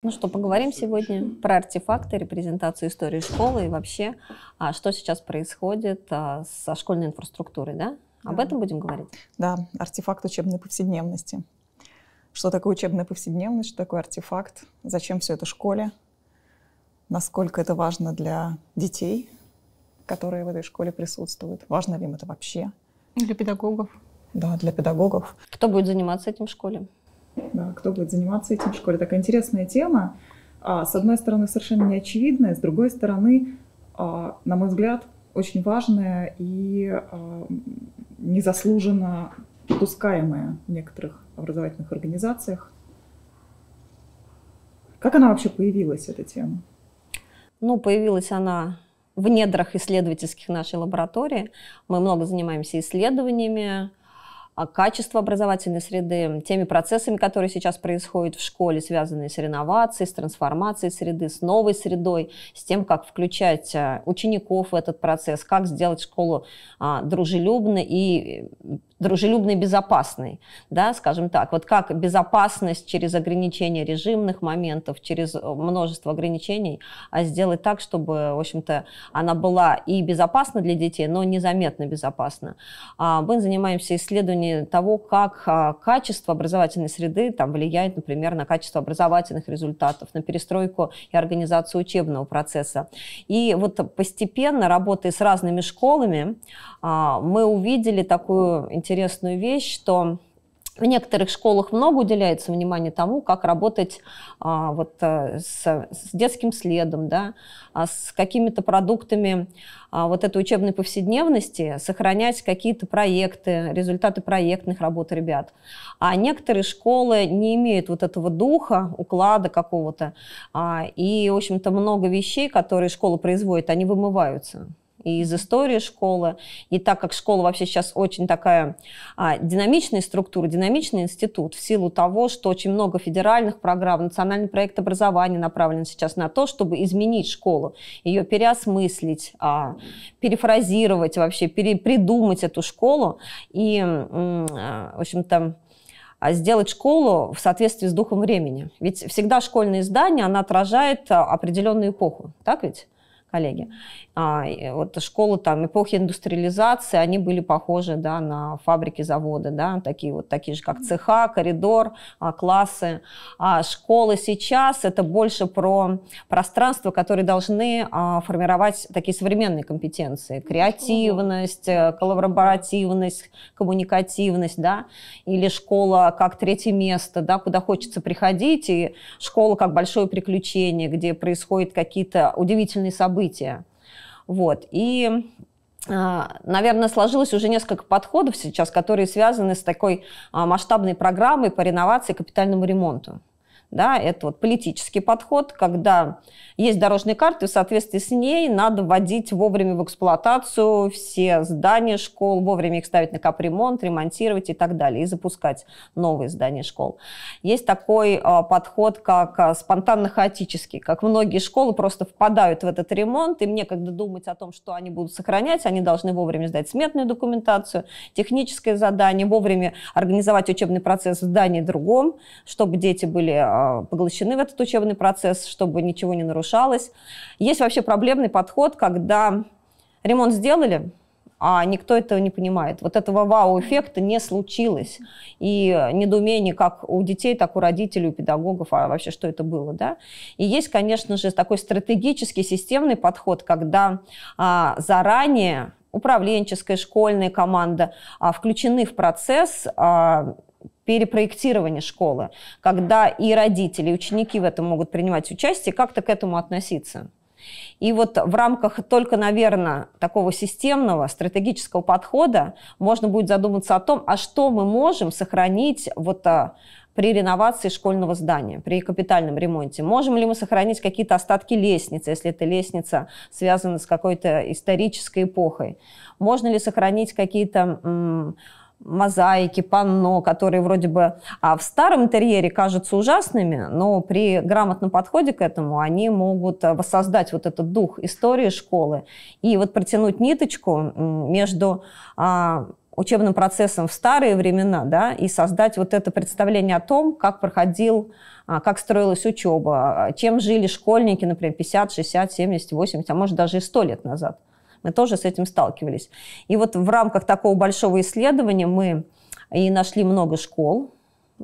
Ну что, поговорим сегодня про артефакты, репрезентацию истории школы и вообще, а что сейчас происходит а, со школьной инфраструктурой, да? Об да. этом будем говорить? Да, артефакт учебной повседневности. Что такое учебная повседневность, что такое артефакт, зачем все это школе, насколько это важно для детей, которые в этой школе присутствуют, важно ли им это вообще. Для педагогов. Да, для педагогов. Кто будет заниматься этим в школе? да, кто будет заниматься этим в школе. Такая интересная тема. А, с одной стороны, совершенно неочевидная, с другой стороны, а, на мой взгляд, очень важная и а, незаслуженно допускаемая в некоторых образовательных организациях. Как она вообще появилась, эта тема? Ну, появилась она в недрах исследовательских нашей лаборатории. Мы много занимаемся исследованиями, а качество образовательной среды, теми процессами, которые сейчас происходят в школе, связанные с реновацией, с трансформацией среды, с новой средой, с тем, как включать э, учеников в этот процесс, как сделать школу а, дружелюбной и э, дружелюбной безопасной, да, скажем так. Вот как безопасность через ограничение режимных моментов, через э, множество ограничений а сделать так, чтобы, в общем-то, она была и безопасна для детей, но незаметно безопасна. А, мы занимаемся исследованием плане того, как а, качество образовательной среды там, влияет, например, на качество образовательных результатов, на перестройку и организацию учебного процесса. И вот постепенно, работая с разными школами, а, мы увидели такую интересную вещь, что в некоторых школах много уделяется внимания тому, как работать а, вот, э, с, с детским следом, да, а с какими-то продуктами а, вот этой учебной повседневности, сохранять какие-то проекты, результаты проектных работ ребят. А некоторые школы не имеют вот этого духа, уклада какого-то, а, и, в общем-то, много вещей, которые школа производит, они вымываются и из истории школы. И так как школа вообще сейчас очень такая а, динамичная структура, динамичный институт, в силу того, что очень много федеральных программ, национальный проект образования направлен сейчас на то, чтобы изменить школу, ее переосмыслить, а, перефразировать вообще, перепридумать эту школу. И, а, в общем-то, а, сделать школу в соответствии с духом времени. Ведь всегда школьное издание, она отражает а, определенную эпоху, так ведь? коллеги. А, вот школы там эпохи индустриализации, они были похожи да, на фабрики, заводы, да, такие вот такие же, как цеха, коридор, а, классы. А школы сейчас это больше про пространство, которые должны а, формировать такие современные компетенции, ну, креативность, э, коллаборативность, коммуникативность, да, или школа как третье место, да, куда хочется приходить, и школа как большое приключение, где происходят какие-то удивительные события. Вот. И а, Наверное, сложилось уже несколько подходов сейчас, которые связаны с такой а, масштабной программой по реновации и капитальному ремонту. Да, это вот политический подход, когда есть дорожные карты, в соответствии с ней надо вводить вовремя в эксплуатацию все здания школ, вовремя их ставить на капремонт, ремонтировать и так далее, и запускать новые здания школ. Есть такой а, подход, как а, спонтанно-хаотический, как многие школы просто впадают в этот ремонт, и мне, когда думать о том, что они будут сохранять, они должны вовремя сдать сметную документацию, техническое задание, вовремя организовать учебный процесс в здании другом, чтобы дети были а, а, поглощены в этот учебный процесс, чтобы ничего не нарушалось. Есть вообще проблемный подход, когда ремонт сделали, а никто этого не понимает. Вот этого вау-эффекта не случилось. И недоумение как у детей, так у родителей, у педагогов, а вообще что это было, да. И есть, конечно же, такой стратегический, системный подход, когда а, заранее управленческая, школьная команда а, включены в процесс а, перепроектирование школы, когда и родители, и ученики в этом могут принимать участие, как-то к этому относиться. И вот в рамках только, наверное, такого системного стратегического подхода можно будет задуматься о том, а что мы можем сохранить вот а, при реновации школьного здания, при капитальном ремонте? Можем ли мы сохранить какие-то остатки лестницы, если эта лестница связана с какой-то исторической эпохой? Можно ли сохранить какие-то мозаики, панно, которые вроде бы а в старом интерьере кажутся ужасными, но при грамотном подходе к этому они могут э, воссоздать вот этот дух истории школы и вот протянуть ниточку между а, учебным процессом в старые времена, да, и создать вот это представление о том, как проходил, а, как строилась учеба, а, чем жили школьники, например, 50, 60, 70, 80, а может даже и 100 лет назад. Мы тоже с этим сталкивались. И вот в рамках такого большого исследования мы и нашли много школ,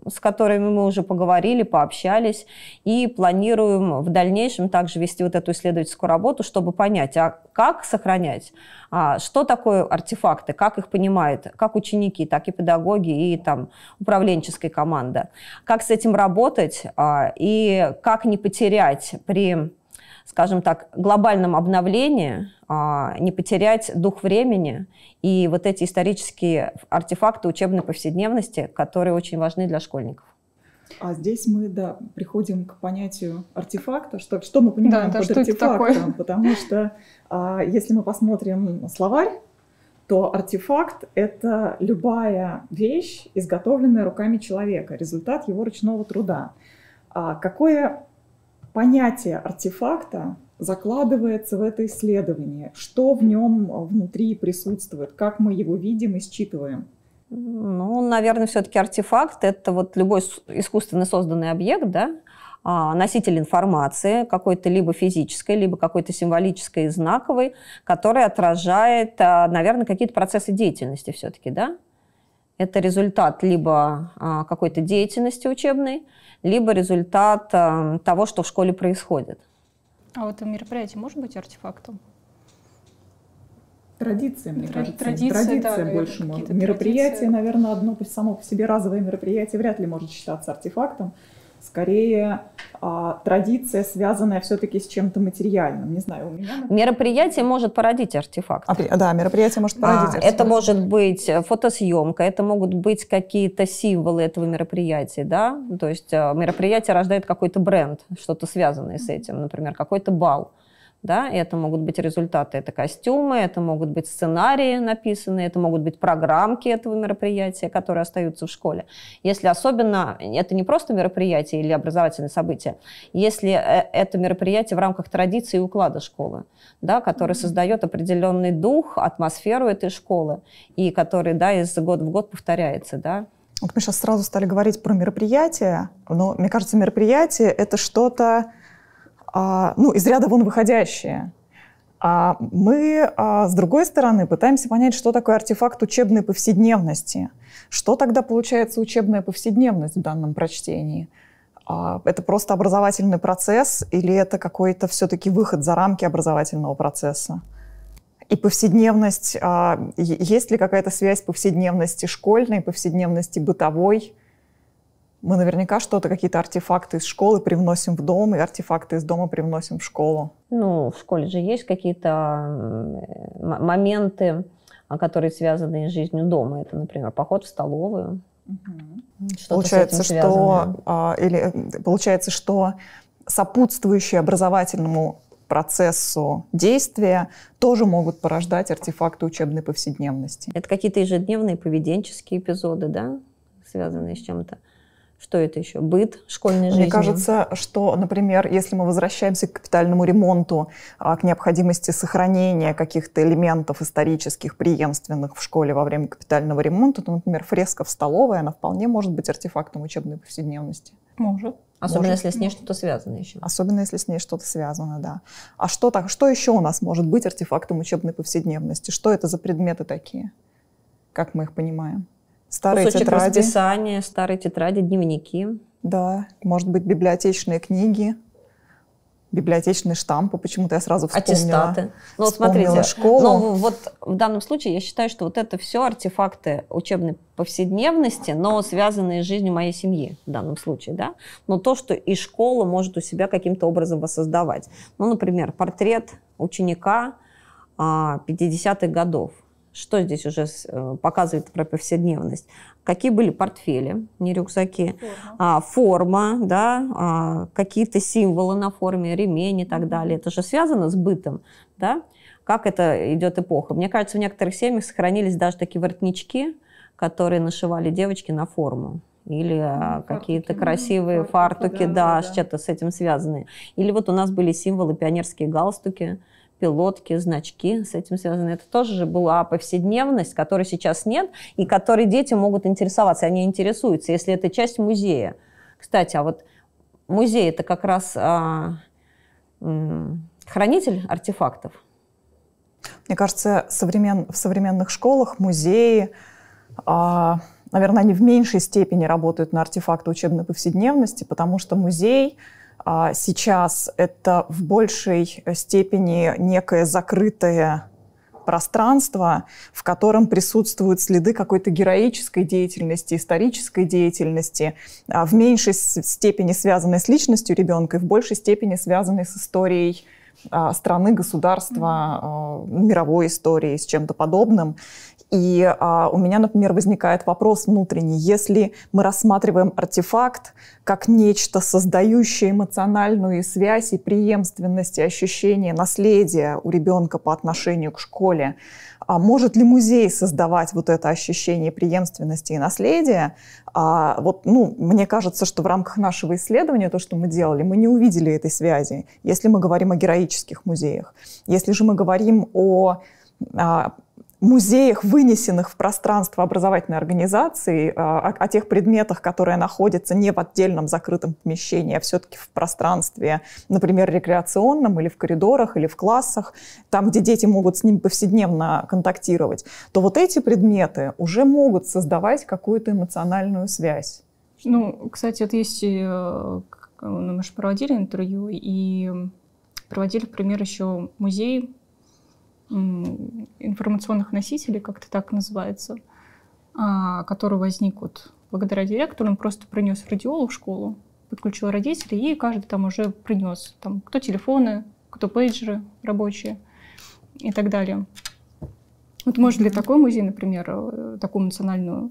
с которыми мы уже поговорили, пообщались, и планируем в дальнейшем также вести вот эту исследовательскую работу, чтобы понять, а как сохранять, а что такое артефакты, как их понимают как ученики, так и педагоги, и там управленческая команда, как с этим работать а, и как не потерять при скажем так, глобальном обновлении а, не потерять дух времени и вот эти исторические артефакты учебной повседневности, которые очень важны для школьников. А здесь мы, да, приходим к понятию артефакта, что, что мы понимаем да, под да, артефактом, потому что а, если мы посмотрим словарь, то артефакт — это любая вещь, изготовленная руками человека, результат его ручного труда. А какое понятие артефакта закладывается в это исследование, что в нем э, внутри присутствует, как мы его видим и считываем. Ну, наверное, все-таки артефакт – это вот любой искусственно созданный объект, да, а, носитель информации, какой-то либо физической, либо какой-то символической и знаковой, который отражает, а, наверное, какие-то процессы деятельности все-таки, да? Это результат либо а, какой-то деятельности учебной, либо результат эм, того, что в школе происходит. А вот мероприятие может быть артефактом? Традиция, мне Тради- кажется. Традиция, традиция да, больше может. Мероприятие, традиции. наверное, одно само по себе разовое мероприятие вряд ли может считаться артефактом. Скорее, а, традиция, связанная все-таки с чем-то материальным. Не знаю, у меня... Мероприятие может породить артефакт. А, да, мероприятие может породить а, артефакт. Это может быть э, фотосъемка, это могут быть какие-то символы этого мероприятия, да? То есть э, мероприятие рождает какой-то бренд, что-то связанное с этим, например, какой-то бал да, и это могут быть результаты, это костюмы, это могут быть сценарии написанные, это могут быть программки этого мероприятия, которые остаются в школе. Если особенно, это не просто мероприятие или образовательное событие, если э, это мероприятие в рамках традиции и уклада школы, да, который mm-hmm. создает определенный дух, атмосферу этой школы, и который, да, из года в год повторяется, да, вот мы сейчас сразу стали говорить про мероприятие, но мне кажется, мероприятие это что-то а, ну, из ряда вон выходящие. А мы, а, с другой стороны, пытаемся понять, что такое артефакт учебной повседневности. Что тогда получается учебная повседневность в данном прочтении? А, это просто образовательный процесс или это какой-то все-таки выход за рамки образовательного процесса? И повседневность, есть ли какая-то связь повседневности школьной, повседневности бытовой – мы наверняка что-то, какие-то артефакты из школы привносим в дом, и артефакты из дома привносим в школу. Ну, в школе же есть какие-то моменты, а, которые связаны с жизнью дома. Это, например, поход в столовую. Угу. Что получается, что а, или э, получается, что сопутствующие образовательному процессу действия тоже могут порождать артефакты учебной повседневности. Это какие-то ежедневные поведенческие эпизоды, да, связанные с чем-то что это еще? Быт школьной Мне жизни? Мне кажется, что, например, если мы возвращаемся к капитальному ремонту, а, к необходимости сохранения каких-то элементов исторических, преемственных в школе во время капитального ремонта, то, например, фреска в столовой, она вполне может быть артефактом учебной повседневности. Может. Особенно может. если с ней что-то связано еще. Особенно если с ней что-то связано, да. А что, так, что еще у нас может быть артефактом учебной повседневности? Что это за предметы такие? Как мы их понимаем? Старые Кусочек тетради. расписания, старые тетради, дневники. Да, может быть, библиотечные книги библиотечные штампы, почему-то я сразу вспомнила. Аттестаты. Ну, вспомнила смотрите, школу. Но ну, вот в данном случае я считаю, что вот это все артефакты учебной повседневности, но связанные с жизнью моей семьи в данном случае, да. Но то, что и школа может у себя каким-то образом воссоздавать. Ну, например, портрет ученика 50-х а, годов что здесь уже э, показывает про повседневность. Какие были портфели, не рюкзаки, форма, а, форма да, а, какие-то символы на форме, ремень и так далее. Это же связано с бытом, да? Как это идет эпоха? Мне кажется, в некоторых семьях сохранились даже такие воротнички, которые нашивали девочки на форму или ну, какие-то красивые фартуки, фартуки да, да, да, с то с этим связаны. Или вот у нас были символы пионерские галстуки, пилотки, значки с этим связаны. Это тоже же была повседневность, которой сейчас нет, и которой дети могут интересоваться, они интересуются, если это часть музея. Кстати, а вот музей это как раз а, хранитель артефактов. Мне кажется, современ, в современных школах музеи, а, наверное, они в меньшей степени работают на артефакты учебной повседневности, потому что музей а сейчас это в большей степени некое закрытое пространство, в котором присутствуют следы какой-то героической деятельности, исторической деятельности, а, в меньшей степени связанной с личностью ребенка и в большей степени связанной с историей а, страны, государства, мировой истории, с чем-то подобным. И а, у меня, например, возникает вопрос внутренний. Если мы рассматриваем артефакт как нечто, создающее эмоциональную связь и преемственность, и ощущение наследия у ребенка по отношению к школе, а может ли музей создавать вот это ощущение преемственности и наследия? А вот, ну, мне кажется, что в рамках нашего исследования, то, что мы делали, мы не увидели этой связи, если мы говорим о героических музеях. Если же мы говорим о а, музеях, вынесенных в пространство образовательной организации, э, о, о тех предметах, которые находятся не в отдельном закрытом помещении, а все-таки в пространстве, например, рекреационном или в коридорах, или в классах, там, где дети могут с ним повседневно контактировать, то вот эти предметы уже могут создавать какую-то эмоциональную связь. Ну, кстати, вот есть, э, ну, мы же проводили интервью и проводили, например, еще музей информационных носителей, как это так называется, а, который возник вот благодаря директору. Он просто принес радиолу в школу, подключил родителей, и каждый там уже принес, там, кто телефоны, кто пейджеры рабочие и так далее. Вот может ли такой музей, например, э, такую национальную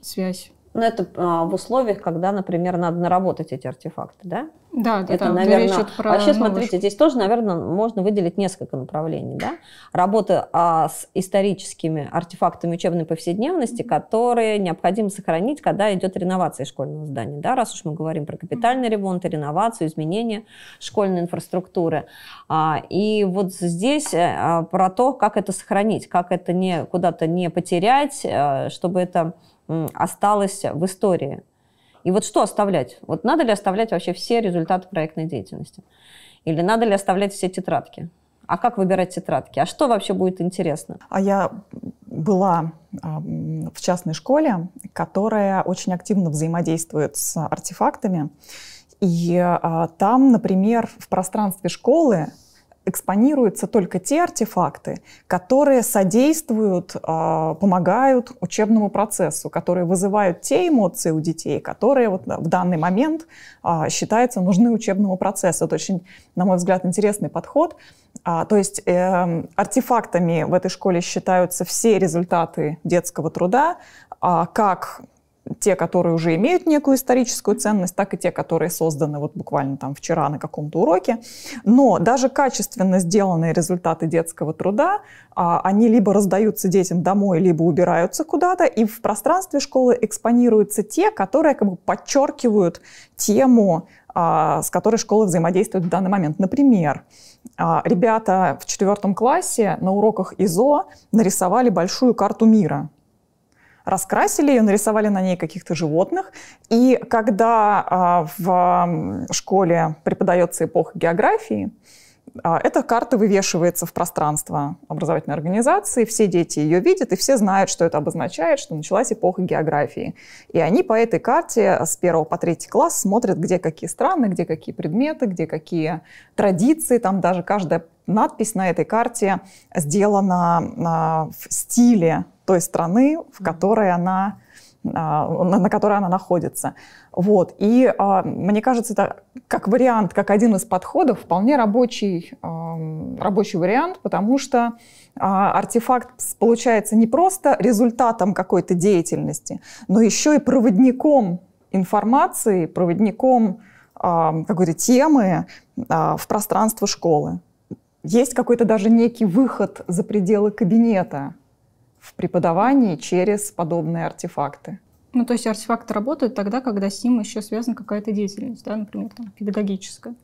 связь ну это а, в условиях, когда, например, надо наработать эти артефакты, да? Да, да, это, да. наверное. Речь про Вообще, новость. смотрите, здесь тоже, наверное, можно выделить несколько направлений, да? Работа а, с историческими артефактами учебной повседневности, mm-hmm. которые необходимо сохранить, когда идет реновация школьного здания, да? Раз уж мы говорим про капитальный mm-hmm. ремонт, реновацию, изменение школьной инфраструктуры, а, и вот здесь э, а, про то, как это сохранить, как это не куда-то не потерять, а, чтобы это осталось в истории. И вот что оставлять? Вот надо ли оставлять вообще все результаты проектной деятельности? Или надо ли оставлять все тетрадки? А как выбирать тетрадки? А что вообще будет интересно? А я была а, в частной школе, которая очень активно взаимодействует с артефактами. И а, там, например, в пространстве школы экспонируются только те артефакты, которые содействуют, а, помогают учебному процессу, которые вызывают те эмоции у детей, которые вот в данный момент а, считаются нужны учебному процессу. Это очень, на мой взгляд, интересный подход. А, то есть эм, артефактами в этой школе считаются все результаты детского труда, как те, которые уже имеют некую историческую ценность, так и те, которые созданы вот буквально там вчера на каком-то уроке. Но даже качественно сделанные результаты детского труда, а, они либо раздаются детям домой, либо убираются куда-то, и в пространстве школы экспонируются те, которые как бы подчеркивают тему, а, с которой школа взаимодействует в данный момент. Например, а, ребята в четвертом классе на уроках ИЗО нарисовали большую карту мира – раскрасили ее, нарисовали на ней каких-то животных. И когда а, в школе преподается эпоха географии, а, эта карта вывешивается в пространство образовательной организации, все дети ее видят, и все знают, что это обозначает, что началась эпоха географии. И они по этой карте с первого по третий класс смотрят, где какие страны, где какие предметы, где какие традиции. Там даже каждая надпись на этой карте сделана а, в стиле той страны, в которой она а, на которой она находится. Вот. И а, мне кажется, это как вариант, как один из подходов, вполне рабочий, рабочий вариант, потому что а, артефакт получается не просто результатом какой-то деятельности, но еще и проводником информации, проводником какой-то темы в пространство школы. Есть какой-то даже некий выход за пределы кабинета, в преподавании через подобные артефакты. Ну, то есть артефакты работают тогда, когда с ним еще связана какая-то деятельность, да, например, там, педагогическая.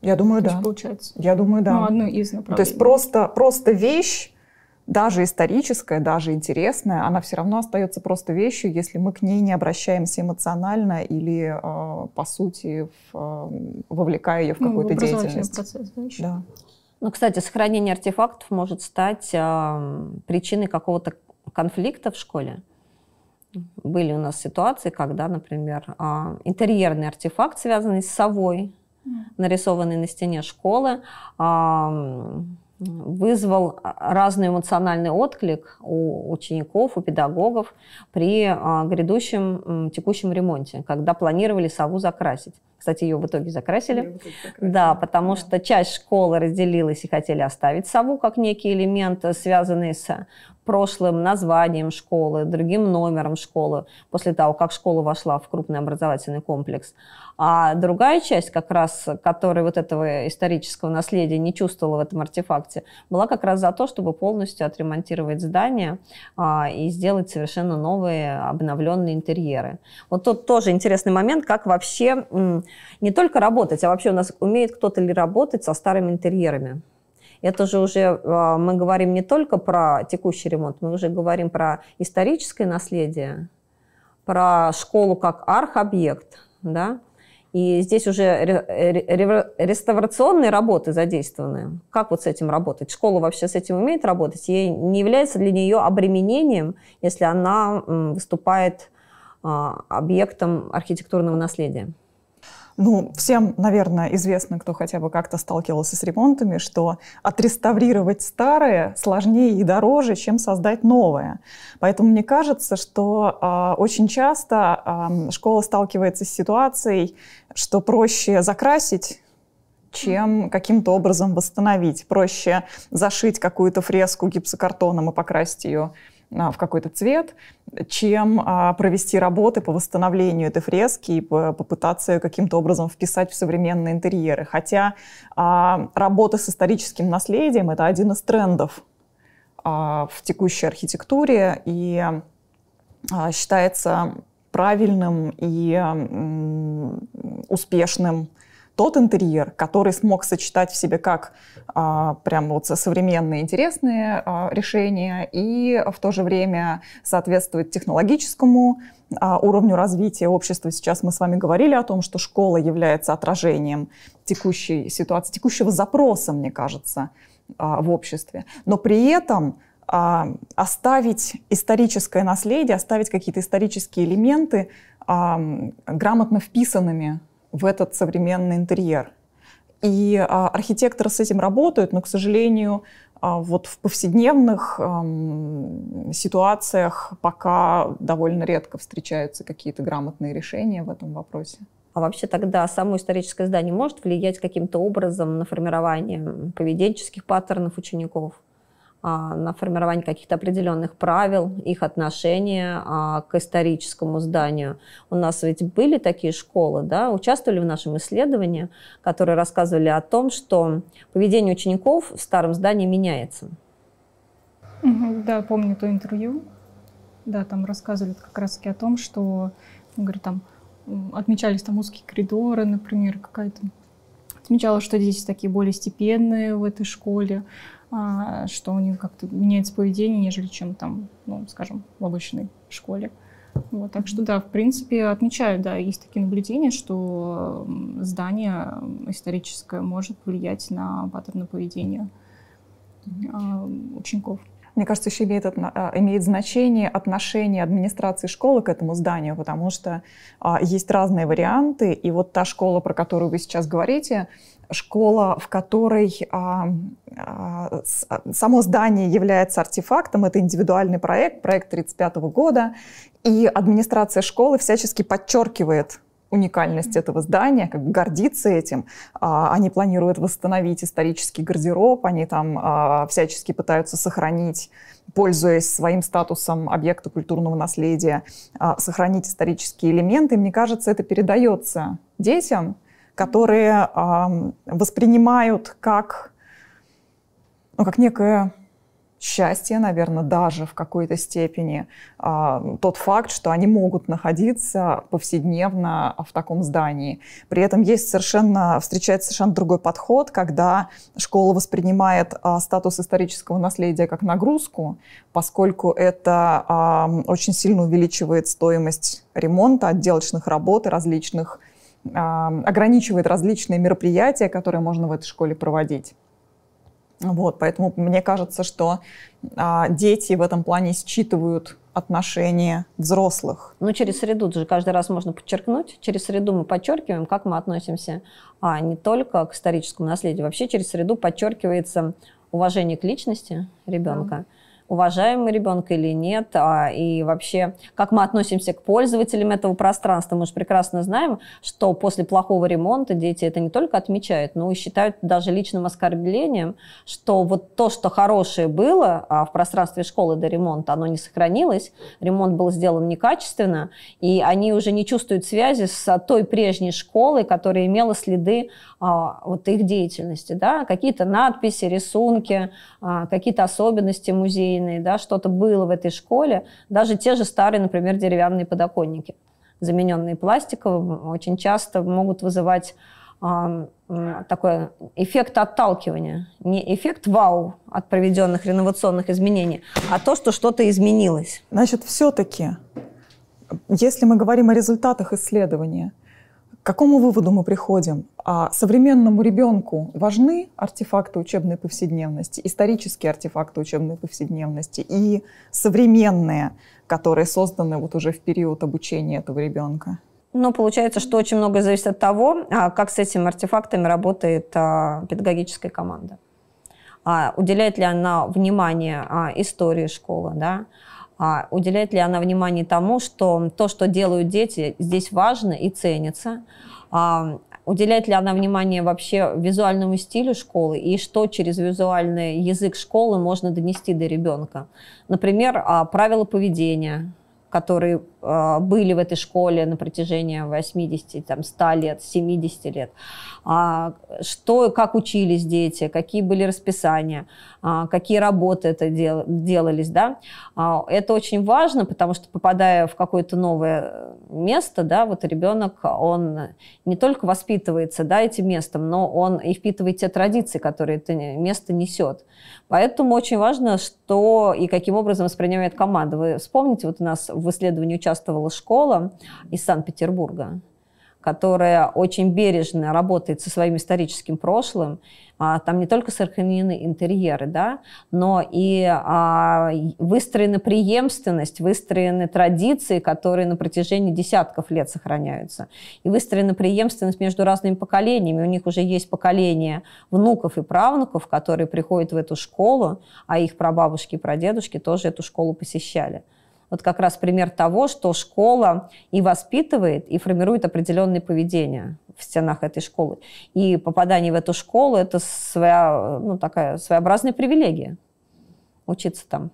Я думаю, то да. Есть, получается. Я думаю, да. Ну, одно из направлений. То есть просто, просто вещь, даже историческая, даже интересная, она все равно остается просто вещью, если мы к ней не обращаемся эмоционально или, э, по сути, в, э, вовлекая ее ну, в какую-то ну, деятельность. Процесс, да, еще. да. Ну, кстати, сохранение артефактов может стать э, причиной какого-то конфликта в школе. Были у нас ситуации, когда, например, э, интерьерный артефакт, связанный с совой, нарисованный на стене школы, э, вызвал а, разный эмоциональный отклик у учеников, у педагогов при а, грядущем текущем ремонте, когда планировали сову закрасить. Кстати, ее в итоге закрасили. Да, потому да. что часть школы разделилась и хотели оставить сову как некий элемент, связанный с прошлым названием школы, другим номером школы, после того, как школа вошла в крупный образовательный комплекс. А другая часть, как раз, которая вот этого исторического наследия не чувствовала в этом артефакте, была как раз за то, чтобы полностью отремонтировать здание а, и сделать совершенно новые обновленные интерьеры. Вот тут тоже интересный момент, как вообще не только работать, а вообще у нас умеет кто-то ли работать со старыми интерьерами. Это же уже а, мы говорим не только про текущий ремонт, мы уже говорим про историческое наследие, про школу как архобъект, да, и здесь уже реставрационные работы задействованы. Как вот с этим работать? Школа вообще с этим умеет работать? Ей не является для нее обременением, если она выступает а, объектом архитектурного наследия? Ну, всем, наверное, известно, кто хотя бы как-то сталкивался с ремонтами, что отреставрировать старое сложнее и дороже, чем создать новое. Поэтому мне кажется, что э, очень часто э, школа сталкивается с ситуацией, что проще закрасить чем каким-то образом восстановить. Проще зашить какую-то фреску гипсокартоном и покрасить ее а, в какой-то цвет, чем а, провести работы по восстановлению этой фрески и э, попытаться ее каким-то образом вписать в современные интерьеры. Хотя а, работа с историческим наследием — это один из трендов в текущей архитектуре и считается правильным и успешным тот интерьер, который смог сочетать в себе как а, прям вот современные интересные а, решения и в то же время соответствует технологическому а, уровню развития общества. Сейчас мы с вами говорили о том, что школа является отражением текущей ситуации, текущего запроса, мне кажется, а, в обществе. Но при этом а, оставить историческое наследие, оставить какие-то исторические элементы грамотно вписанными в этот современный интерьер. И а, архитекторы с этим работают, но, к сожалению, а, вот в повседневных эм, ситуациях пока довольно редко встречаются какие-то грамотные решения в этом вопросе. А вообще тогда само историческое здание может влиять каким-то образом на формирование поведенческих паттернов учеников? А, на формирование каких-то определенных правил, их отношения а, к историческому зданию. У нас ведь были такие школы, да, участвовали в нашем исследовании, которые рассказывали о том, что поведение учеников в старом здании меняется. да, помню то интервью. Да, там рассказывали как раз-таки о том, что, ну, говорит, там отмечались там узкие коридоры, например, какая-то отмечала, что дети такие более степенные в этой школе, а, что у них как-то меняется поведение, нежели чем там, ну, скажем, в обычной школе. Вот, так что да, в принципе, отмечаю, да, есть такие наблюдения, что здание историческое может влиять на паттерны поведения а, учеников мне кажется, еще имеет, а, имеет значение отношение администрации школы к этому зданию, потому что а, есть разные варианты, и вот та школа, про которую вы сейчас говорите, школа, в которой а, а, а само здание является артефактом, это индивидуальный проект, проект 1935 года, и администрация школы всячески подчеркивает уникальность этого здания, как бы гордиться этим. А, они планируют восстановить исторический гардероб, они там а, всячески пытаются сохранить, пользуясь своим статусом объекта культурного наследия, а, сохранить исторические элементы. Мне кажется, это передается детям, которые воспринимают как, ну, как некое счастье, наверное, даже в какой-то степени а, тот факт, что они могут находиться повседневно а, в таком здании. При этом есть совершенно, встречается совершенно другой подход, когда школа воспринимает а, статус исторического наследия как нагрузку, поскольку это очень сильно увеличивает стоимость ремонта, отделочных работ и различных ограничивает различные мероприятия, которые можно в этой школе проводить. Вот, поэтому мне кажется, что а, дети в этом плане считывают отношения взрослых. Ну, через среду же каждый раз можно подчеркнуть. Через среду мы подчеркиваем, как мы относимся а, не только к историческому наследию. Вообще через среду подчеркивается уважение к личности ребенка. Mm-hmm уважаем мы ребенка или нет, а, и вообще, как мы относимся к пользователям этого пространства. Мы же прекрасно знаем, что после плохого ремонта дети это не только отмечают, но и считают даже личным оскорблением, что вот то, что хорошее было а в пространстве школы до ремонта, оно не сохранилось, ремонт был сделан некачественно, и они уже не чувствуют связи с той прежней школой, которая имела следы а, вот их деятельности, да, какие-то надписи, рисунки, а, какие-то особенности музея, семейные, да, что-то было в этой школе. Даже те же старые, например, деревянные подоконники, замененные пластиковым, очень часто могут вызывать э, такой эффект отталкивания. Не эффект вау от проведенных реновационных изменений, а то, что что-то изменилось. Значит, все-таки, если мы говорим о результатах исследования – к какому выводу мы приходим? А современному ребенку важны артефакты учебной повседневности, исторические артефакты учебной повседневности и современные, которые созданы вот уже в период обучения этого ребенка? Но ну, получается, что очень многое зависит от того, а, как с этими артефактами работает а, педагогическая команда. А, уделяет ли она внимание истории школы, да? а уделяет ли она внимание тому, что то, что делают дети, здесь важно и ценится, а уделяет ли она внимание вообще визуальному стилю школы и что через визуальный язык школы можно донести до ребенка. Например, а, правила поведения, которые э, были в этой школе на протяжении 80, там, 100 лет, 70 лет, а, что, как учились дети, какие были расписания, а, какие работы это дел, делались. Да? А, это очень важно, потому что, попадая в какое-то новое э, место, да, вот ребенок, он не только воспитывается, да, этим местом, но он и впитывает те традиции, которые это место несет. Поэтому очень важно, что и каким образом воспринимает команда. Вы вспомните, вот у нас в исследовании участвовала школа из Санкт-Петербурга, которая очень бережно работает со своим историческим прошлым, а, там не только сохранены интерьеры, да, но и а, выстроена преемственность, выстроены традиции, которые на протяжении десятков лет сохраняются. И выстроена преемственность между разными поколениями. У них уже есть поколение внуков и правнуков, которые приходят в эту школу, а их прабабушки и прадедушки тоже эту школу посещали вот как раз пример того, что школа и воспитывает, и формирует определенные поведения в стенах этой школы. И попадание в эту школу – это своя, ну, такая своеобразная привилегия учиться там.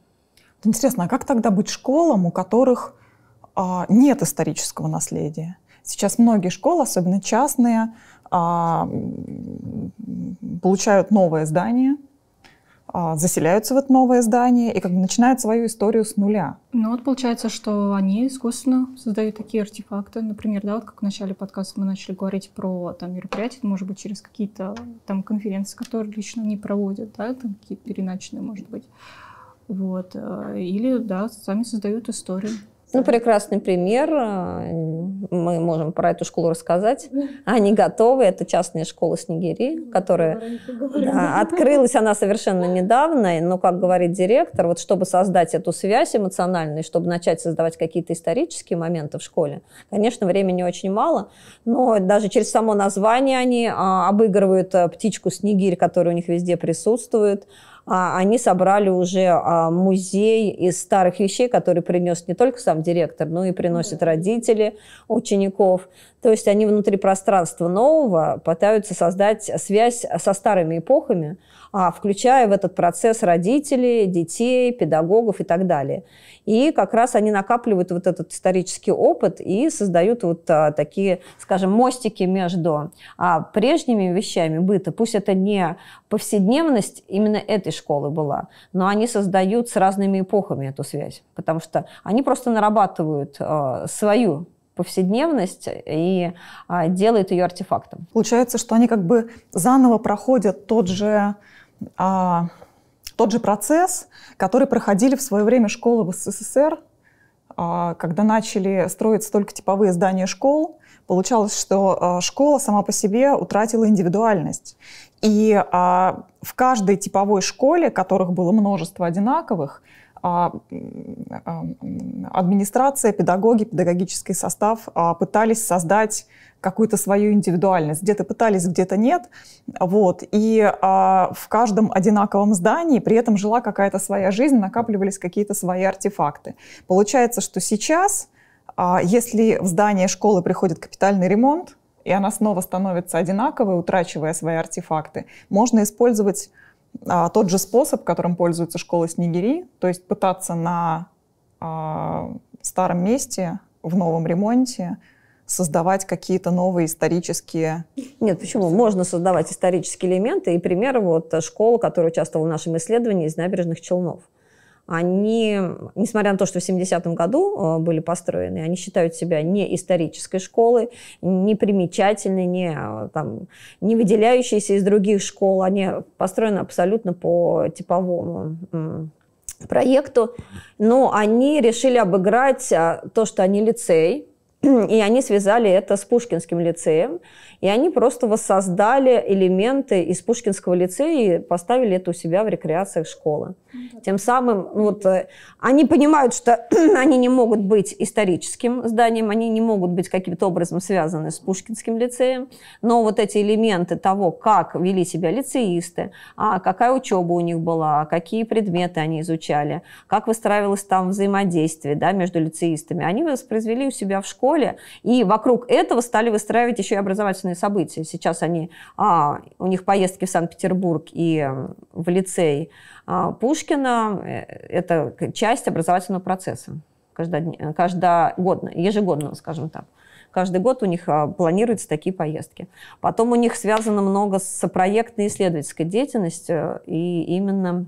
Интересно, а как тогда быть школам, у которых а, нет исторического наследия? Сейчас многие школы, особенно частные, а, получают новое здание – а, заселяются в это новое здание и как бы начинают свою историю с нуля. Ну вот получается, что они искусственно создают такие артефакты. Например, да, вот как в начале подкаста мы начали говорить про там, мероприятия, может быть, через какие-то там конференции, которые лично они проводят, да, там какие-то переначные, может быть. Вот. Э, или, да, сами создают историю. Ну, прекрасный пример. Э, мы можем про эту школу рассказать. Они готовы. Это частная школа Снегири, ну, которая да, открылась она совершенно недавно. Но, ну, как говорит директор, вот чтобы создать эту связь эмоциональную, чтобы начать создавать какие-то исторические моменты в школе, конечно, времени очень мало. Но даже через само название они а, обыгрывают э, птичку Снегирь, которая у них везде присутствует а, они собрали уже а, музей из старых вещей, которые принес не только сам директор, но и приносят родители учеников. То есть они внутри пространства нового пытаются создать связь со старыми эпохами, а, включая в этот процесс родителей, детей, педагогов и так далее. И как раз они накапливают вот этот исторический опыт и создают вот а, такие, скажем, мостики между а, прежними вещами быта. Пусть это не повседневность именно этой школы была, но они создают с разными эпохами эту связь, потому что они просто нарабатывают свою повседневность и а, делает ее артефактом. Получается, что они как бы заново проходят тот же, а, тот же процесс, который проходили в свое время школы в СССР, а, когда начали строить только типовые здания школ. Получалось, что а, школа сама по себе утратила индивидуальность. И а, в каждой типовой школе, которых было множество одинаковых, а, а, администрация, педагоги, педагогический состав а, пытались создать какую-то свою индивидуальность. Где-то пытались, где-то нет. Вот. И а, в каждом одинаковом здании при этом жила какая-то своя жизнь, накапливались какие-то свои артефакты. Получается, что сейчас, а, если в здание школы приходит капитальный ремонт, и она снова становится одинаковой, утрачивая свои артефакты, можно использовать а, тот же способ, которым пользуется школа Снегири, то есть пытаться на а, старом месте, в новом ремонте, создавать какие-то новые исторические... Нет, почему? Можно создавать исторические элементы. И пример вот э, школа, которая участвовала в нашем исследовании из набережных Челнов они, несмотря на то, что в 70-м году э, были построены, они считают себя не исторической школой, не примечательной, не, э, там, не выделяющейся из других школ. Они построены абсолютно по типовому проекту. Но они решили обыграть э, то, что они лицей, и они связали это с Пушкинским лицеем. И они просто воссоздали элементы из Пушкинского лицея и поставили это у себя в рекреациях школы. Тем самым ну вот, э, они понимают, что они не могут быть историческим зданием, они не могут быть каким-то образом связаны с Пушкинским лицеем, но вот эти элементы того, как вели себя лицеисты, а какая учеба у них была, а какие предметы они изучали, как выстраивалось там взаимодействие да, между лицеистами, они воспроизвели у себя в школе, и вокруг этого стали выстраивать еще и образовательные важные события. Сейчас они, а, у них поездки в Санкт-Петербург и в лицей а, Пушкина. Это часть образовательного процесса каждодня, каждогодно, ежегодно, скажем так. Каждый год у них а, планируются такие поездки. Потом у них связано много с проектной исследовательской деятельностью э, и именно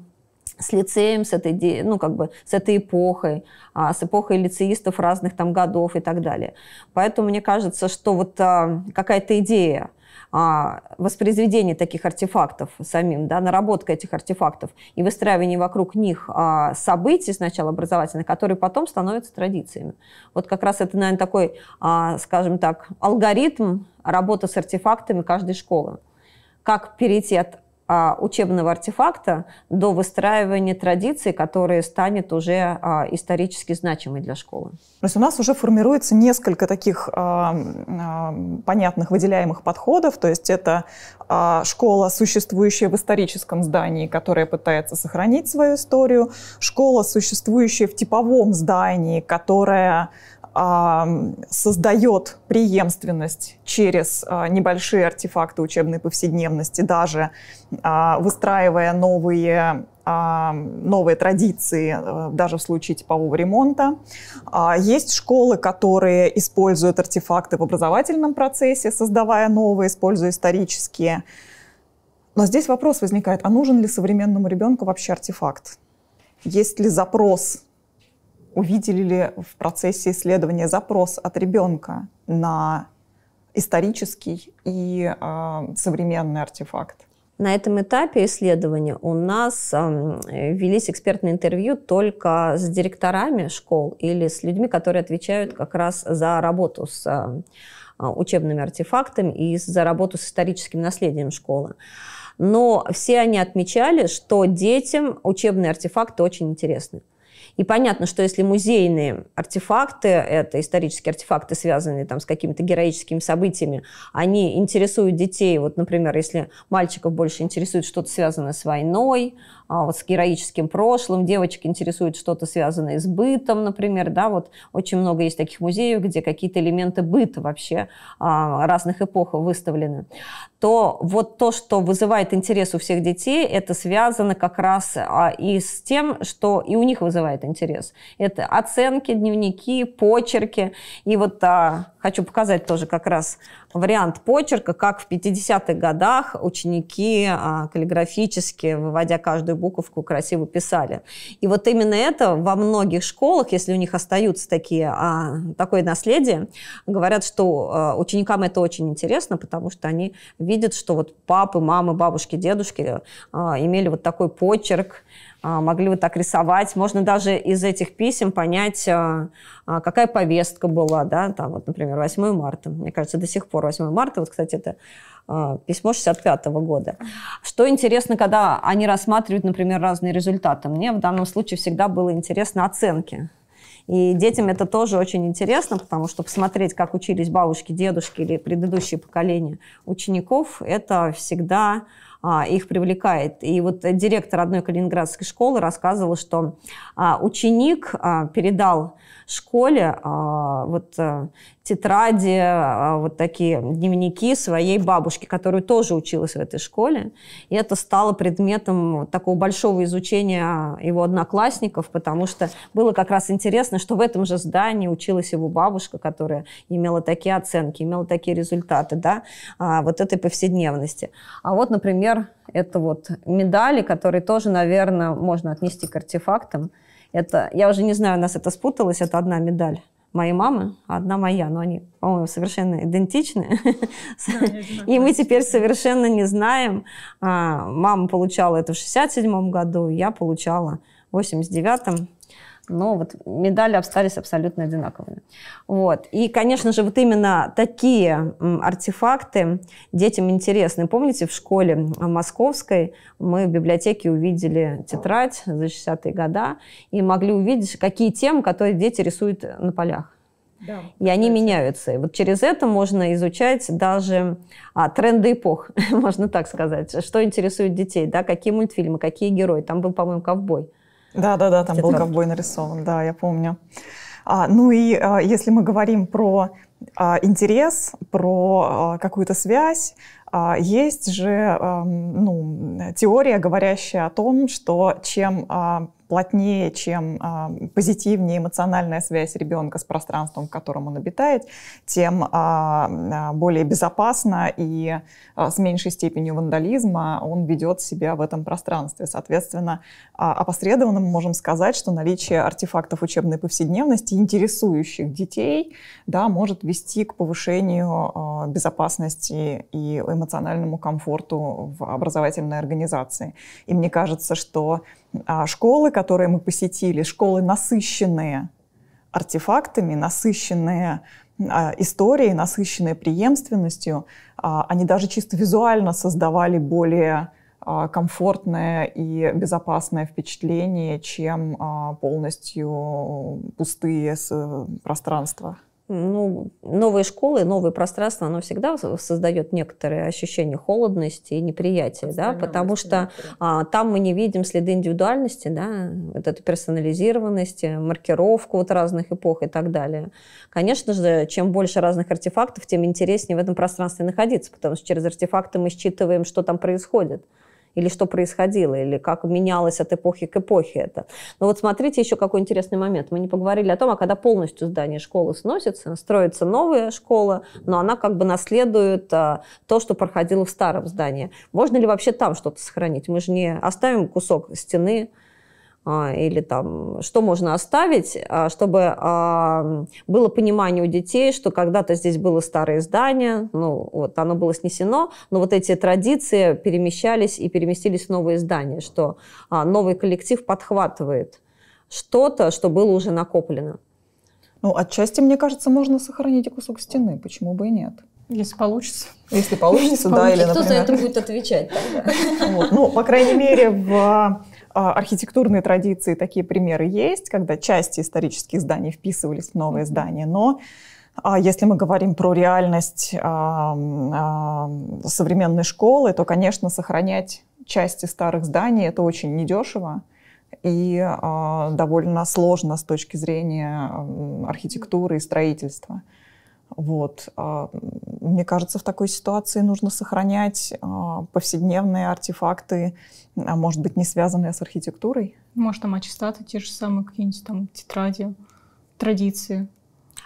с лицеем, с этой, ну, как бы, с этой эпохой, а, с эпохой лицеистов разных там годов и так далее. Поэтому мне кажется, что вот а, какая-то идея а, воспроизведения таких артефактов самим, да, наработка этих артефактов и выстраивание вокруг них событий сначала образовательных, которые потом становятся традициями. Вот как раз это, наверное, такой, скажем так, алгоритм работы с артефактами каждой школы. Как перейти от а, учебного артефакта до выстраивания традиции, которая станет уже а, исторически значимой для школы. То есть у нас уже формируется несколько таких а, понятных выделяемых подходов. То есть это школа, существующая в историческом здании, которая пытается сохранить свою историю, школа, существующая в типовом здании, которая создает преемственность через а, небольшие артефакты учебной повседневности, даже а, выстраивая новые, а, новые традиции, э, даже в случае типового ремонта. Есть школы, которые используют артефакты в образовательном процессе, создавая новые, используя исторические. Но здесь вопрос возникает, а нужен ли современному ребенку вообще артефакт? Есть ли запрос увидели ли в процессе исследования запрос от ребенка на исторический и э, современный артефакт? На этом этапе исследования у нас э, велись экспертные интервью только с директорами школ или с людьми, которые отвечают как раз за работу с э, учебными артефактами и за работу с историческим наследием школы. Но все они отмечали, что детям учебные артефакты очень интересны. И понятно, что если музейные артефакты, это исторические артефакты, связанные там, с какими-то героическими событиями, они интересуют детей, вот, например, если мальчиков больше интересует что-то связанное с войной, а, вот с героическим прошлым, девочек интересует что-то связанное с бытом, например, да, вот очень много есть таких музеев, где какие-то элементы быта вообще а, разных эпох выставлены, то вот то, что вызывает интерес у всех детей, это связано как раз а, и с тем, что и у них вызывает интерес. Это оценки, дневники, почерки. И вот а, хочу показать тоже как раз вариант почерка, как в 50-х годах ученики а, каллиграфически, выводя каждую буковку, красиво писали. И вот именно это во многих школах, если у них остаются такие, а, такое наследие, говорят, что а, ученикам это очень интересно, потому что они видят, что вот папы, мамы, бабушки, дедушки имели вот такой почерк, а, могли вот так рисовать. Можно даже из этих писем понять, а, а, какая повестка была, да, там вот, например, 8 марта. Мне кажется, до сих пор 8 марта, вот, кстати, это письмо 65 -го года. Что интересно, когда они рассматривают, например, разные результаты. Мне в данном случае всегда было интересно оценки. И детям это тоже очень интересно, потому что посмотреть, как учились бабушки, дедушки или предыдущие поколения учеников, это всегда а, их привлекает. И вот директор одной калининградской школы рассказывал, что а, ученик а, передал школе а, вот э, тетради, а, вот такие дневники своей бабушки, которая тоже училась в этой школе. И это стало предметом такого большого изучения его одноклассников, потому что было как раз интересно, что в этом же здании училась его бабушка, которая имела такие оценки, имела такие результаты, да, а, вот этой повседневности. А вот, например, это вот медали, которые тоже, наверное, можно отнести к артефактам. Это, я уже не знаю, у нас это спуталось, это одна медаль моей мамы, а одна моя, но они, по-моему, совершенно идентичны. Да, и мы теперь совершенно не знаем. А, мама получала это в 67 году, я получала в 89-м но вот медали обстались абсолютно одинаковыми. Вот. И, конечно же, вот именно такие артефакты детям интересны. Помните, в школе а, московской мы в библиотеке увидели тетрадь за 60-е года и могли увидеть, какие темы, которые дети рисуют на полях. Да, и они меняются. И вот через это можно изучать даже а, тренды эпох, можно так сказать. Что интересует детей, да, какие мультфильмы, какие герои. Там был, по-моему, ковбой. Да-да-да, там был ковбой нарисован, да, я помню. А, ну и а, если мы говорим про а, интерес, про а, какую-то связь, а, есть же ну, теория, говорящая о том, что чем а, плотнее, чем э, позитивнее эмоциональная связь ребенка с пространством, в котором он обитает, тем э, более безопасно и э, с меньшей степенью вандализма он ведет себя в этом пространстве. Соответственно, э, опосредованно мы можем сказать, что наличие артефактов учебной повседневности, интересующих детей, да, может вести к повышению э, безопасности и эмоциональному комфорту в образовательной организации. И мне кажется, что а школы, которые мы посетили, школы насыщенные артефактами, насыщенные а, историей, насыщенные преемственностью. А, они даже чисто визуально создавали более комфортное и безопасное впечатление, чем полностью пустые э, пространства ну, новые школы, новые пространства, оно всегда создает некоторые ощущения холодности и неприятия, да, потому что а, там мы не видим следы индивидуальности, да, вот этой персонализированности, маркировку вот разных эпох и так далее. Конечно же, чем больше разных артефактов, тем интереснее в этом пространстве находиться, потому что через артефакты мы считываем, что там происходит. Или что происходило, или как менялось от эпохи к эпохе это. Но вот смотрите еще какой интересный момент. Мы не поговорили о том, а когда полностью здание школы сносится, строится новая школа, но она как бы наследует а, то, что проходило в старом здании. Можно ли вообще там что-то сохранить? Мы же не оставим кусок стены, а, или там, что можно оставить, а, чтобы было понимание у детей, что когда-то здесь было старое здание, ну, вот, оно было снесено, но вот эти традиции перемещались и переместились в новые здания, что а, новый коллектив подхватывает что-то, что было уже накоплено. Ну, отчасти, мне кажется, можно сохранить и кусок стены, почему бы и нет. Если получится. Если получится, Если да. Получится. Или, например... Кто за это будет отвечать Вот. Ну, по крайней мере, в а, архитектурные традиции такие примеры есть, когда части исторических зданий вписывались в новые здания, но а, если мы говорим про реальность а, современной школы, то, конечно, сохранять части старых зданий это очень недешево и довольно сложно с точки зрения архитектуры и строительства. Вот. А, мне кажется, в такой ситуации нужно сохранять а, повседневные артефакты, а может быть, не связанные с архитектурой. Может, там аттестаты те же самые, какие-нибудь там тетради, традиции.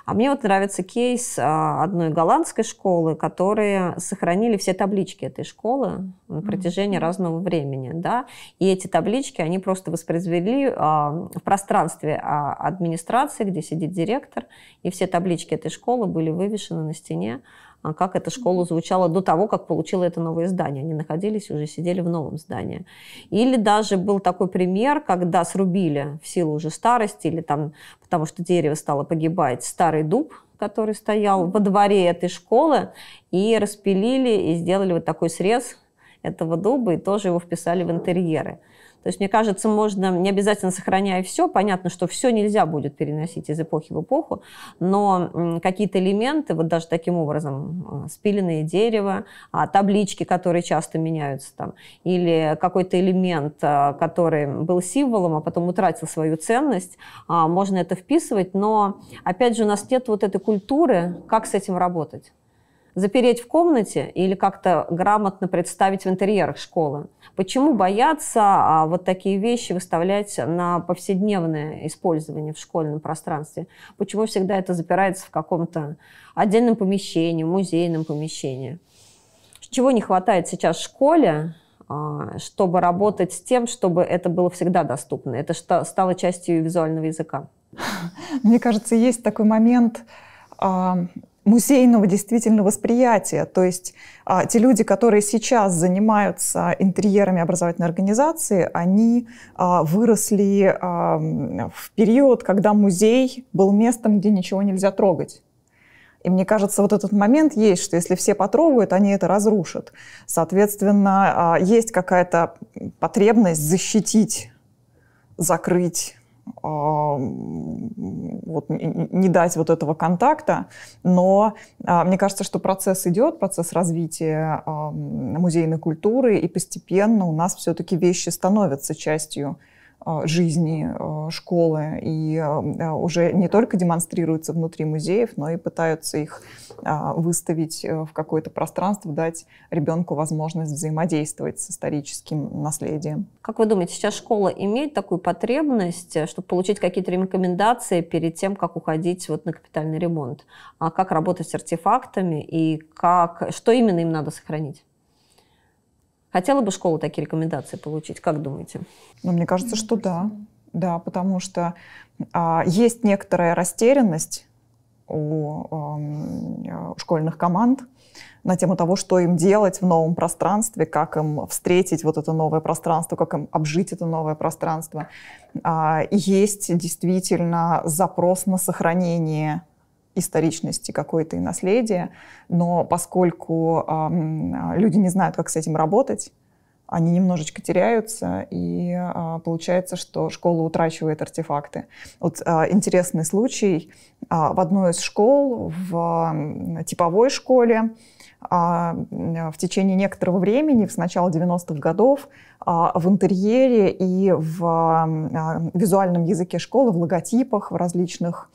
А мне вот нравится кейс а, одной голландской школы, которые сохранили все таблички этой школы на протяжении mm-hmm. разного времени, да, и эти таблички они просто воспроизвели а, в пространстве а, администрации, где сидит директор, и все таблички этой школы были вывешены на стене а как эта школа звучала до того, как получила это новое здание? Они находились уже, сидели в новом здании. Или даже был такой пример, когда срубили в силу уже старости, или там, потому что дерево стало погибать, старый дуб, который стоял во дворе этой школы, и распилили, и сделали вот такой срез этого дуба, и тоже его вписали в интерьеры. То есть, мне кажется, можно, не обязательно сохраняя все, понятно, что все нельзя будет переносить из эпохи в эпоху, но какие-то элементы, вот даже таким образом, э, спиленные дерево, а таблички, которые часто меняются там, или какой-то элемент, э, который был символом, а потом утратил свою ценность, а, можно это вписывать, но, опять же, у нас нет вот этой культуры, как с этим работать запереть в комнате или как-то грамотно представить в интерьерах школы. Почему боятся а, вот такие вещи выставлять на повседневное использование в школьном пространстве? Почему всегда это запирается в каком-то отдельном помещении, музейном помещении? Чего не хватает сейчас в школе, а, чтобы работать с тем, чтобы это было всегда доступно? Это стало частью визуального языка. Мне кажется, есть такой момент а, музейного действительно восприятия. То есть а, те люди, которые сейчас занимаются интерьерами образовательной организации, они а, выросли а, в период, когда музей был местом, где ничего нельзя трогать. И мне кажется, вот этот момент есть, что если все потрогают, они это разрушат. Соответственно, а, есть какая-то потребность защитить, закрыть а, вот, не дать вот этого контакта, но а, мне кажется, что процесс идет, процесс развития а, музейной культуры, и постепенно у нас все-таки вещи становятся частью а, жизни а, школы и а, уже не только демонстрируются внутри музеев, но и пытаются их выставить э, в какое-то пространство, дать ребенку возможность взаимодействовать с историческим наследием. Как вы думаете, сейчас школа имеет такую потребность, э, чтобы получить какие-то рекомендации перед тем, как уходить вот на капитальный ремонт? А как работать с артефактами и как, что именно им надо сохранить? Хотела бы школа такие рекомендации получить, как думаете? Ну, мне кажется, что да. Да, потому что а, есть некоторая растерянность у а, школьных команд на тему того, что им делать в новом пространстве, как им встретить вот это новое пространство, как им обжить это новое пространство. А, есть действительно запрос на сохранение историчности какой-то и наследия, но поскольку э, люди не знают, как с этим работать, они немножечко теряются, и а, получается, что школа утрачивает артефакты. Вот а, интересный случай. А, в одной из школ, в а, типовой школе, а, в течение некоторого времени, с начала 90-х годов, а, в интерьере и в а, визуальном языке школы, в логотипах, в различных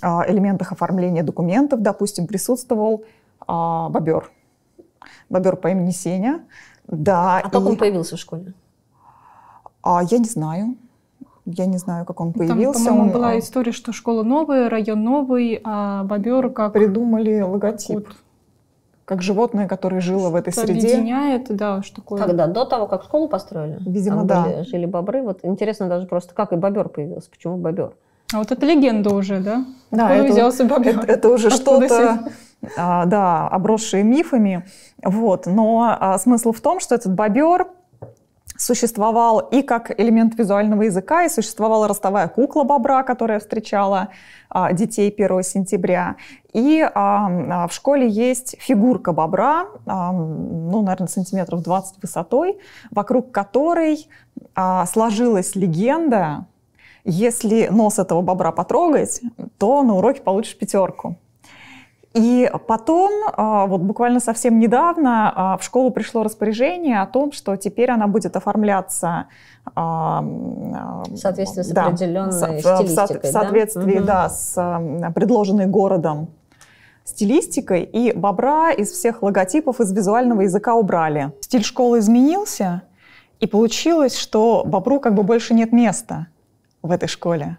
а, элементах оформления документов, допустим, присутствовал а, бобер. Бобер по имени Сеня. Да, а как он появился в школе? А, я не знаю. Я не знаю, как он появился. Там, по-моему, была а, история, что школа новая, район новый, а бобер как... Придумали логотип. Как, как животное, которое жило в этой среде. Объединяет, да, что такое. Когда? До того, как школу построили? Видимо, Там да. Были, жили бобры. Вот интересно даже просто, как и бобер появился, почему бобер? А вот это легенда уже, да? Да, это, взялся бобер? Это, это уже что-то, а, да, обросшие мифами. Вот. Но а, смысл в том, что этот бобер существовал и как элемент визуального языка, и существовала ростовая кукла бобра, которая встречала а, детей 1 сентября. И а, а, в школе есть фигурка бобра, а, ну, наверное, сантиметров 20 высотой, вокруг которой а, сложилась легенда, если нос этого бобра потрогать, то на уроке получишь пятерку. И потом, а, вот буквально совсем недавно, а, в школу пришло распоряжение о том, что теперь она будет оформляться а, в соответствии с да, определенной стилистикой. В соответствии, да, да с предложенной городом стилистикой. И бобра из всех логотипов из визуального языка убрали. Стиль школы изменился, и получилось, что бобру как бы больше нет места – в этой школе.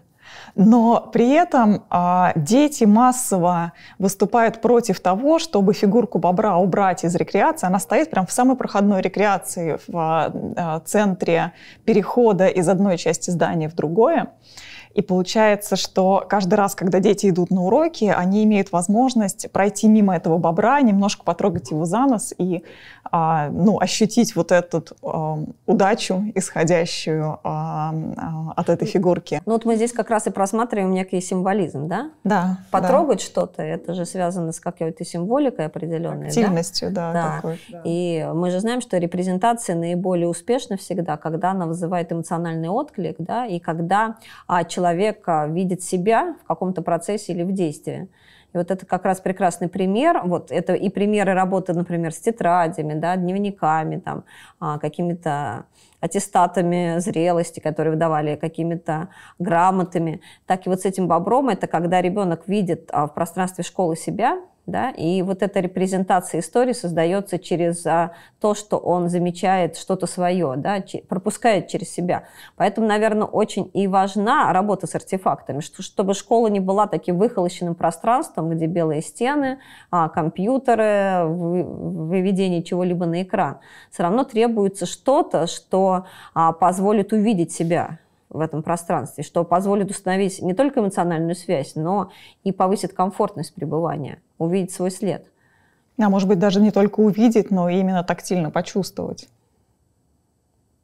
Но при этом а, дети массово выступают против того, чтобы фигурку бобра убрать из рекреации. Она стоит прямо в самой проходной рекреации в а, центре перехода из одной части здания в другое. И получается, что каждый раз, когда дети идут на уроки, они имеют возможность пройти мимо этого бобра, немножко потрогать его за нос и а, ну, ощутить вот эту а, эм, удачу, исходящую а, а, от этой фигурки. Ну вот мы здесь как раз и просматриваем некий символизм, да? Да. Потрогать да. что-то, это же связано с какой-то символикой определенной, Активностью, да? Да. да. И мы же знаем, что репрезентация наиболее успешна всегда, когда она вызывает эмоциональный отклик, да, и когда а, человек человека видит себя в каком-то процессе или в действии. И вот это как раз прекрасный пример. Вот это и примеры работы, например, с тетрадями, да, дневниками, там, а, какими-то аттестатами зрелости, которые выдавали какими-то грамотами. Так и вот с этим бобром, это когда ребенок видит а, в пространстве школы себя, да? И вот эта репрезентация истории создается через а, то, что он замечает что-то свое, да, че, пропускает через себя. Поэтому, наверное, очень и важна работа с артефактами, что, чтобы школа не была таким выхолощенным пространством, где белые стены, а, компьютеры, выведение чего-либо на экран. Все равно требуется что-то, что а, позволит увидеть себя в этом пространстве, что позволит установить не только эмоциональную связь, но и повысит комфортность пребывания увидеть свой след. А может быть, даже не только увидеть, но именно тактильно почувствовать.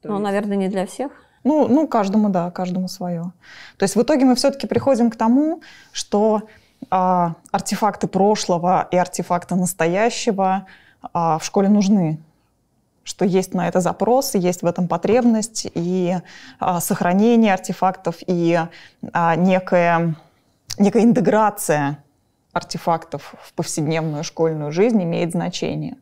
Ну, наверное, не для всех. Ну, ну, каждому, да, каждому свое. То есть в итоге мы все-таки приходим к тому, что а, артефакты прошлого и артефакты настоящего а, в школе нужны. Что есть на это запрос, есть в этом потребность, и а, сохранение артефактов, и а, некая, некая интеграция артефактов в повседневную школьную жизнь имеет значение.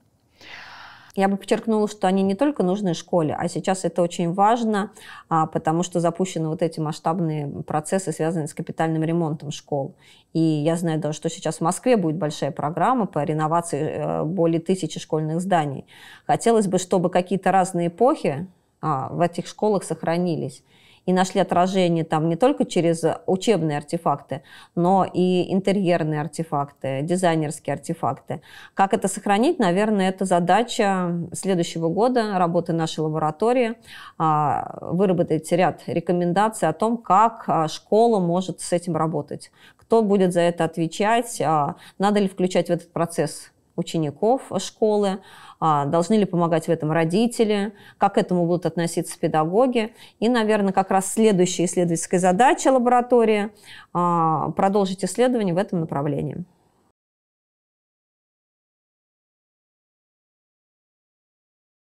Я бы подчеркнула, что они не только нужны школе, а сейчас это очень важно, а, потому что запущены вот эти масштабные процессы, связанные с капитальным ремонтом школ. И я знаю даже, что сейчас в Москве будет большая программа по реновации э, более тысячи школьных зданий. Хотелось бы, чтобы какие-то разные эпохи а, в этих школах сохранились и нашли отражение там не только через учебные артефакты, но и интерьерные артефакты, дизайнерские артефакты. Как это сохранить, наверное, это задача следующего года работы нашей лаборатории, а, выработать ряд рекомендаций о том, как а, школа может с этим работать, кто будет за это отвечать, а, надо ли включать в этот процесс учеников школы, а, должны ли помогать в этом родители? Как к этому будут относиться педагоги? И, наверное, как раз следующая исследовательская задача лаборатории а, – продолжить исследование в этом направлении.